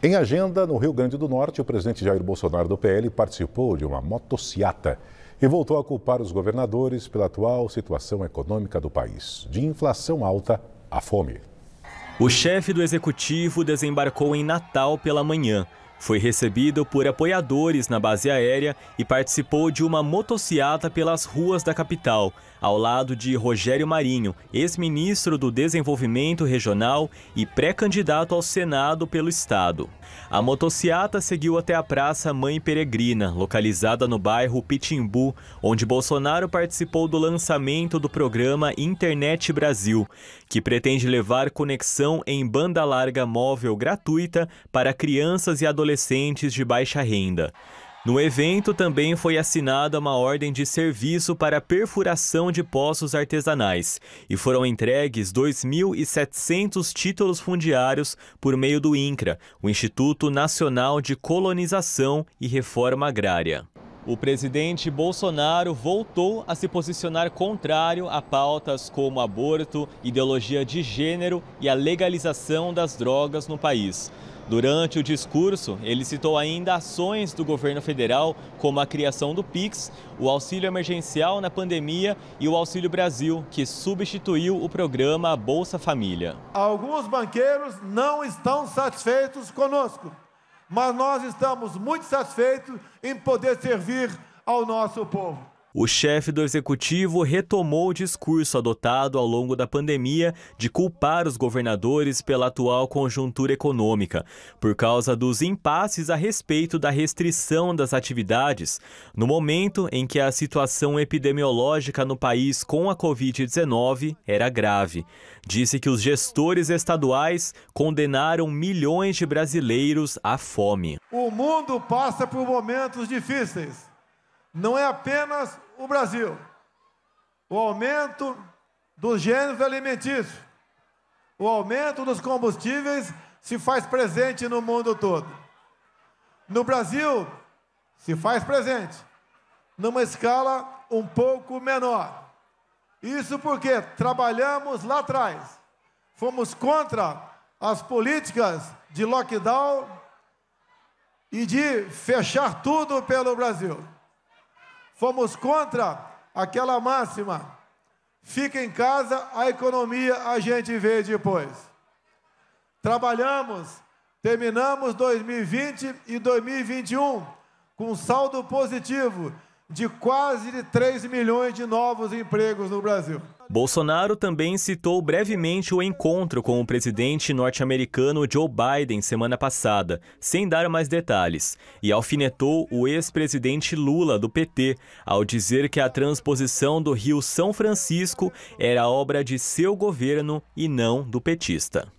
Em agenda, no Rio Grande do Norte, o presidente Jair Bolsonaro do PL participou de uma motociata e voltou a culpar os governadores pela atual situação econômica do país, de inflação alta à fome. O chefe do executivo desembarcou em Natal pela manhã foi recebido por apoiadores na base aérea e participou de uma motociata pelas ruas da capital, ao lado de Rogério Marinho, ex-ministro do Desenvolvimento Regional e pré-candidato ao Senado pelo Estado. A motociata seguiu até a Praça Mãe Peregrina, localizada no bairro Pitimbu, onde Bolsonaro participou do lançamento do programa Internet Brasil, que pretende levar conexão em banda larga móvel gratuita para crianças e adolescentes adolescentes de baixa renda. No evento também foi assinada uma ordem de serviço para perfuração de poços artesanais e foram entregues 2.700 títulos fundiários por meio do INCRA, o Instituto Nacional de Colonização e Reforma Agrária. O presidente Bolsonaro voltou a se posicionar contrário a pautas como aborto, ideologia de gênero e a legalização das drogas no país. Durante o discurso, ele citou ainda ações do governo federal, como a criação do PIX, o auxílio emergencial na pandemia e o Auxílio Brasil, que substituiu o programa Bolsa Família. Alguns banqueiros não estão satisfeitos conosco, mas nós estamos muito satisfeitos em poder servir ao nosso povo. O chefe do executivo retomou o discurso adotado ao longo da pandemia de culpar os governadores pela atual conjuntura econômica, por causa dos impasses a respeito da restrição das atividades, no momento em que a situação epidemiológica no país com a Covid-19 era grave. Disse que os gestores estaduais condenaram milhões de brasileiros à fome. O mundo passa por momentos difíceis não é apenas o Brasil. O aumento dos gêneros alimentícios, o aumento dos combustíveis se faz presente no mundo todo. No Brasil, se faz presente, numa escala um pouco menor. Isso porque trabalhamos lá atrás, fomos contra as políticas de lockdown e de fechar tudo pelo Brasil. Fomos contra aquela máxima: fica em casa, a economia a gente vê depois. Trabalhamos, terminamos 2020 e 2021 com saldo positivo de quase 3 milhões de novos empregos no Brasil. Bolsonaro também citou brevemente o encontro com o presidente norte-americano Joe Biden semana passada, sem dar mais detalhes, e alfinetou o ex-presidente Lula do PT ao dizer que a transposição do Rio São Francisco era obra de seu governo e não do petista.